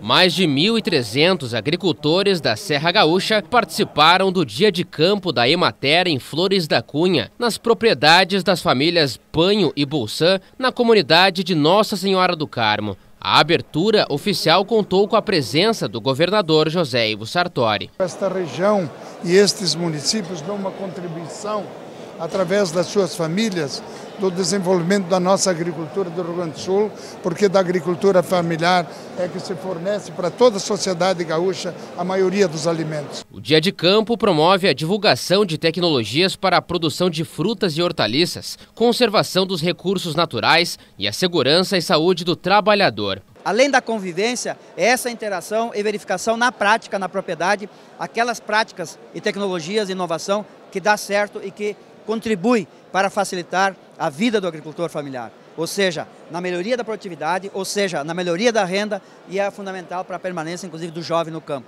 Mais de 1.300 agricultores da Serra Gaúcha participaram do dia de campo da Emater em Flores da Cunha, nas propriedades das famílias Panho e Bolsã, na comunidade de Nossa Senhora do Carmo. A abertura oficial contou com a presença do governador José Ivo Sartori. Esta região e estes municípios dão uma contribuição através das suas famílias, do desenvolvimento da nossa agricultura do Rio Grande do Sul, porque da agricultura familiar é que se fornece para toda a sociedade gaúcha a maioria dos alimentos. O Dia de Campo promove a divulgação de tecnologias para a produção de frutas e hortaliças, conservação dos recursos naturais e a segurança e saúde do trabalhador. Além da convivência, é essa interação e verificação na prática, na propriedade, aquelas práticas e tecnologias, inovação que dá certo e que contribui para facilitar a vida do agricultor familiar, ou seja, na melhoria da produtividade, ou seja, na melhoria da renda e é fundamental para a permanência, inclusive, do jovem no campo.